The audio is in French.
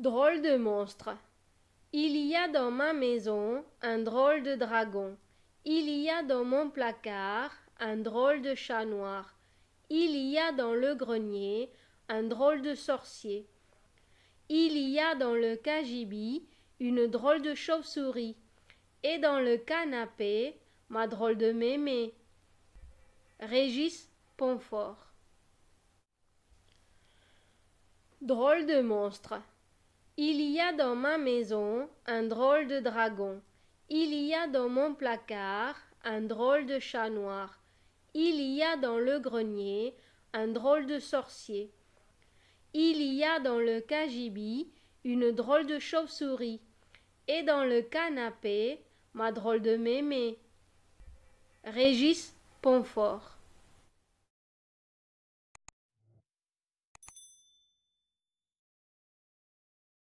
Drôle de monstre. Il y a dans ma maison un drôle de dragon. Il y a dans mon placard un drôle de chat noir. Il y a dans le grenier un drôle de sorcier. Il y a dans le cagibi une drôle de chauve-souris. Et dans le canapé, ma drôle de mémé. Régis Pomfort. Drôle de monstre. Il y a dans ma maison un drôle de dragon. Il y a dans mon placard un drôle de chat noir. Il y a dans le grenier un drôle de sorcier. Il y a dans le cagibi une drôle de chauve-souris. Et dans le canapé, ma drôle de mémé. Régis pontfort.